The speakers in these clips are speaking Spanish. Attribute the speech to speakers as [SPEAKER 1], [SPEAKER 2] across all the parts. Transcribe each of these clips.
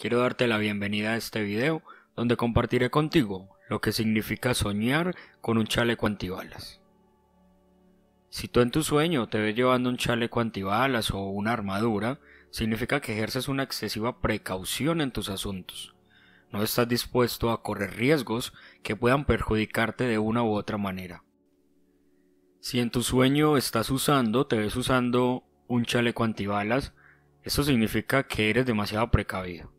[SPEAKER 1] Quiero darte la bienvenida a este video donde compartiré contigo lo que significa soñar con un chaleco antibalas. Si tú en tu sueño te ves llevando un chaleco antibalas o una armadura, significa que ejerces una excesiva precaución en tus asuntos. No estás dispuesto a correr riesgos que puedan perjudicarte de una u otra manera. Si en tu sueño estás usando, te ves usando un chaleco antibalas, eso significa que eres demasiado precavido.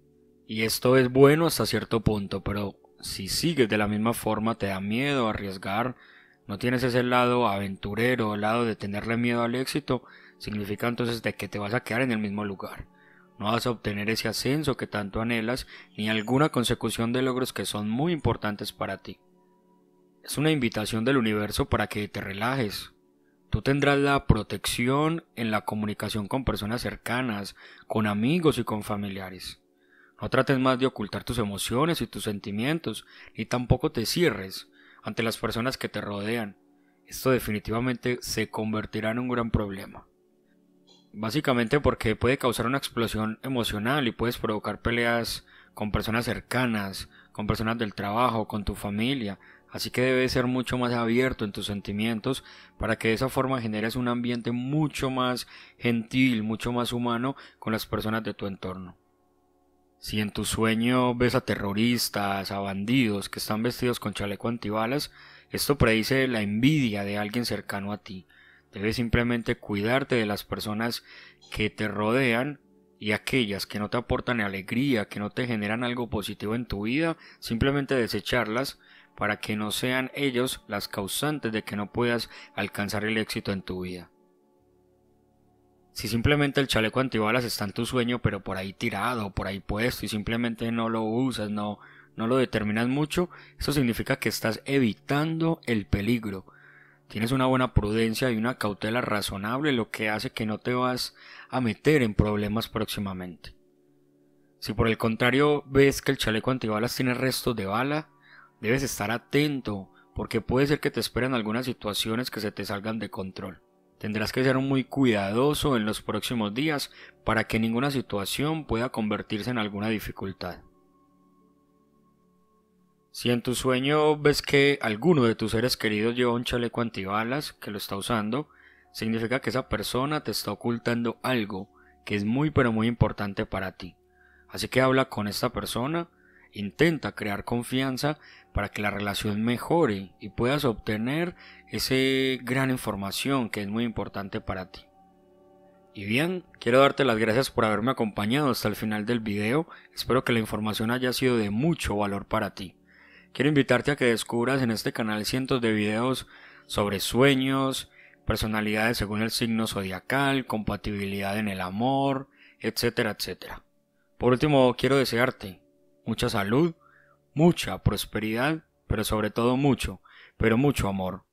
[SPEAKER 1] Y esto es bueno hasta cierto punto, pero si sigues de la misma forma te da miedo arriesgar, no tienes ese lado aventurero, el lado de tenerle miedo al éxito, significa entonces de que te vas a quedar en el mismo lugar. No vas a obtener ese ascenso que tanto anhelas, ni alguna consecución de logros que son muy importantes para ti. Es una invitación del universo para que te relajes. Tú tendrás la protección en la comunicación con personas cercanas, con amigos y con familiares. No trates más de ocultar tus emociones y tus sentimientos, ni tampoco te cierres ante las personas que te rodean. Esto definitivamente se convertirá en un gran problema. Básicamente porque puede causar una explosión emocional y puedes provocar peleas con personas cercanas, con personas del trabajo, con tu familia. Así que debes ser mucho más abierto en tus sentimientos para que de esa forma generes un ambiente mucho más gentil, mucho más humano con las personas de tu entorno. Si en tu sueño ves a terroristas, a bandidos que están vestidos con chaleco antibalas, esto predice la envidia de alguien cercano a ti. Debes simplemente cuidarte de las personas que te rodean y aquellas que no te aportan alegría, que no te generan algo positivo en tu vida, simplemente desecharlas para que no sean ellos las causantes de que no puedas alcanzar el éxito en tu vida. Si simplemente el chaleco antibalas está en tu sueño, pero por ahí tirado, por ahí puesto, y simplemente no lo usas, no, no lo determinas mucho, eso significa que estás evitando el peligro. Tienes una buena prudencia y una cautela razonable, lo que hace que no te vas a meter en problemas próximamente. Si por el contrario ves que el chaleco antibalas tiene restos de bala, debes estar atento, porque puede ser que te esperen algunas situaciones que se te salgan de control. Tendrás que ser muy cuidadoso en los próximos días para que ninguna situación pueda convertirse en alguna dificultad. Si en tu sueño ves que alguno de tus seres queridos lleva un chaleco antibalas que lo está usando, significa que esa persona te está ocultando algo que es muy pero muy importante para ti. Así que habla con esta persona Intenta crear confianza para que la relación mejore y puedas obtener esa gran información que es muy importante para ti. Y bien, quiero darte las gracias por haberme acompañado hasta el final del video. Espero que la información haya sido de mucho valor para ti. Quiero invitarte a que descubras en este canal cientos de videos sobre sueños, personalidades según el signo zodiacal, compatibilidad en el amor, etcétera, etcétera. Por último, quiero desearte mucha salud, mucha prosperidad, pero sobre todo mucho, pero mucho amor.